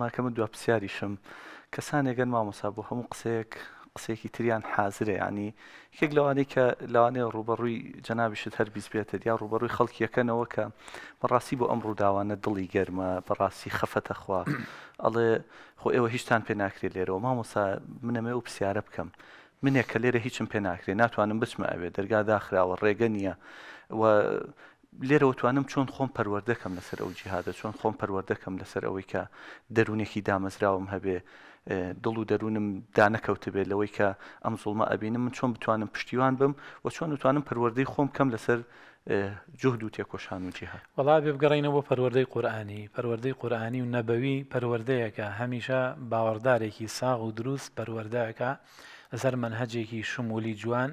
ئەماکە من دو پرسیاریشم کەسانێگەن مامۆسا بۆ هەموو قسەیەک قسێکی تریان حاضرێ ینی یەک لەوانەی کە لەوانێ ڕوبەڕووی جەنابیشت هەربیز بێتێت یا ڕوبەڕووی خەڵکیەکەنەوە کە بەڕاستی بۆ ئەم ڕووداوانە دڵی گەرمە بەڕاستی خەفەتە خوا ئەڵێ خۆ ئێوە هیچتان پێ ناکرێت لێرەوە مامۆسا منەمێ و پرسیارە بکەم منێک کە لێرە هیچم پێ ناکرێت ناتوانم بچمە ئەوێ دەرگا داخراوە ڕێگە نییە لێرەوە توانم چۆن خۆم پەروەردەکەم لەسەر ئەو جیهادە چۆن خۆم پەروەردەکەم لەسەر ئەوەی کە دەرونێکی دامەزراوم هەبێ دڵ و دەروونم دانەکەوتبێت لەوەی کە ئەم زڵمە ئەبینم من چۆن بتوانم پشتیوان بم و چۆن توانم پەروەردەی خۆم کەم لەسەر جهد و تێکۆشان و جیها وڵا بێ بگەڕینەوە پەروەردەی قورآانی پەروەردەی قورآانی و نەبەوی پەروەردەیەکە هەمیشە باوەڕدارێکی ساغ و دروست پەروەردەکە لەسەر منهجێکی شمولی جوان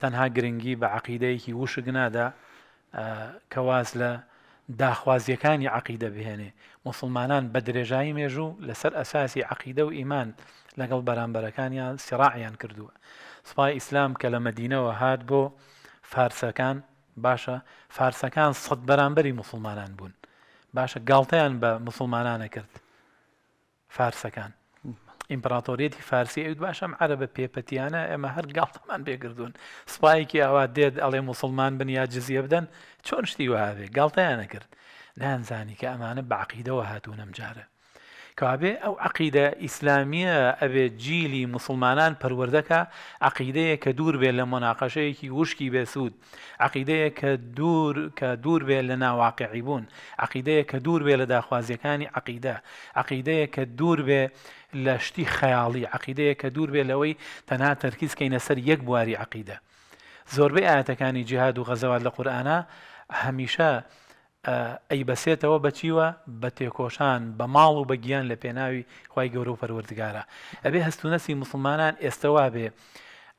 تەنها گرنگی بە عقیدەیەکی وشک نادا کەواز لە داخوازیەکانی عقیدە بهێنێ مسلمانان بە درێژایی مێژوو لەسەر ئەساسی عقیدە و ئیمان لەگەڵ بەرامبەرەکانیان سیراعیان کردووە سوپای ئیسلام کە لە مدینەوە هات بۆ فارسەکان باشە فارسەکان سەد بەرامبەری مسلمانان بوون باشە گاڵتەیان بە مسلمانانە کرد فارسەکان ئیمپراتۆریەتی فارسی ئەوت باشم عربە پێپەتیانە ئەمە هەر گڵتەمان پێگردون سپایکی ئاوا دێت ئەڵێ مسلمان بن یا جززیە بدەن چۆن شتی وهاابێ گڵتەیانە کرد نانزانی کە ئەمانە باقیدەوە هاتوونەم جارە کابێ ئەو عقیدە ئیسلامیە ئەبێ جیلی مسلمانان پەروەردەکە عقیدەیە کە دوور بێت لە مۆناقەشەیەکی وشکی بێسوود عقیدەیە کە دوور کە دوور بێت لە ناواقعی بوون عقیدەیە کە دوور بێت لە داخوازیەکانی عقیدە عقیدەیە کە دوور بێ لە شتی خەیاڵی عقیدەیە کە دوور بێت لەوەی تەنها تەرکیزکەینە سەر یەک بواری عقیدە زۆربەی ئاەتەکانی جیهاد و غەزەوات لە قورآە هەمیشە ئەی بەسێتەوە بەچیوە بە تێکۆشان بە ماڵ و بە گیان لە پێناوی خی گەورە و پەروەردگارە ئەبێ هەستونەسی مسلمانان ئێستەوا بێ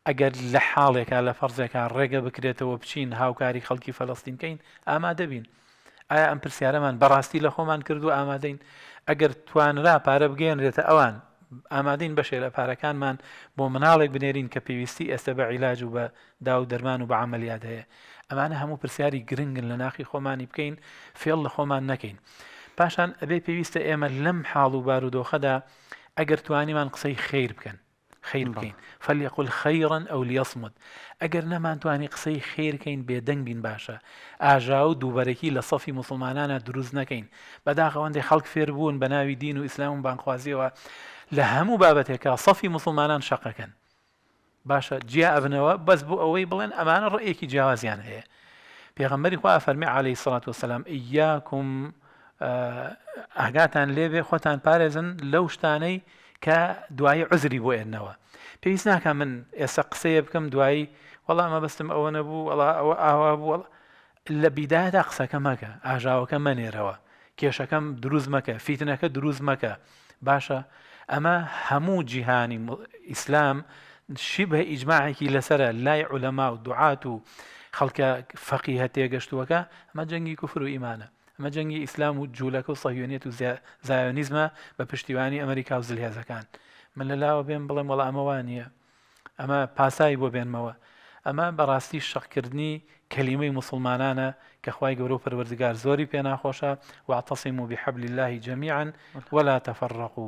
ئەگەر لە حاڵێکا لە فەرزێکا ڕێگە بکرێتەوە بچین هاوکاری خەڵکی فەلستینکەین ئامادەبین ئایا ئەم پرسیارەمان بەڕاستی لە خۆمان کردو ئامادەین ئەگەر توانرا پارە بگەێنرێتە ئەوان ئامادەین بەشێ لە پارەکانمان بۆ مناڵێک بنێرین کە پێویستی ئێستا بە عیلاج و بە دا و دەرمان و بە عملیات هەیە ئەمانە هەموو پرسیاری گرنگن لە ناخی خۆمانی بکەین فێڵ لە خۆمان نەکەین پاشان ئەبێ پێویستە ئێمە لەم حاڵ و بارودۆخەدا ئەگەر توانیمان قسەی خیر بکەن خیر بکەین فەلیقل خەیڕەن ئەو لیەسمت ئەگەر نەمانتوانی قسەی خێرکەین بێدەنگ بین باشە ئاژا و دووبەرەکی لە سەفی مسلمانانە دروست نەکەین بەداخەوەندی خەڵک فێر بوون بە ناوی دین و ئیسلام بانخوازیەوە لە هەموو بابەتێکە سەفی مسلمانان شەقەکەن باشە جیا ئەبنەوە بەس بوو ئەوەی بڵێن ئەمانە ڕێیەکی جیاوازیان هەیە پێغەمبەری خوا فەرمی عليهەی سڵات وسلام یاکم ئاگاتان لێبێ خۆتان پارێزن لەو شتانەی کە دوایی عزری بۆ ێنەوە پێویست ناکە من ئێستا قسەیە بکەم دوایی وەڵا ئەمە بەستم ئەوە نەبوو وڵا ئەوە ئاوا بوو لە بیدادا قسەکە مەکە ئاژاوەکە مەنێرەوە کێشەکەم دروست مەکە فیتنەکە دروست مەکە باشە ئەمە هەموو جیهانی ئیسلام شی بە ئیجمماعێکی لەسرە لای عولەما و دوعات و خەڵکە فەقی هەتێ گەشتووەکە ئەمە جەنگی کوفر و ئیمانە ئەمە جەنگی ئیسلام و جوولەکە و سەهیێنێت و زایۆنیزمە بە پشتیوانی ئەمریکا و زلهێزەکان من لە لاوە بێن بڵێم وەڵ ئەمەوانە ئەمە پاسایی بۆ بێنمەوە ئەمە بەڕاستی شەقکردنی کەلیمەی مسلمانانە کە خی گەورە و پەروەردگار زۆری پێ ناخۆشە وعتەسیم و بحەبلی اللهی جەمیان وەلا تەفەڕق و.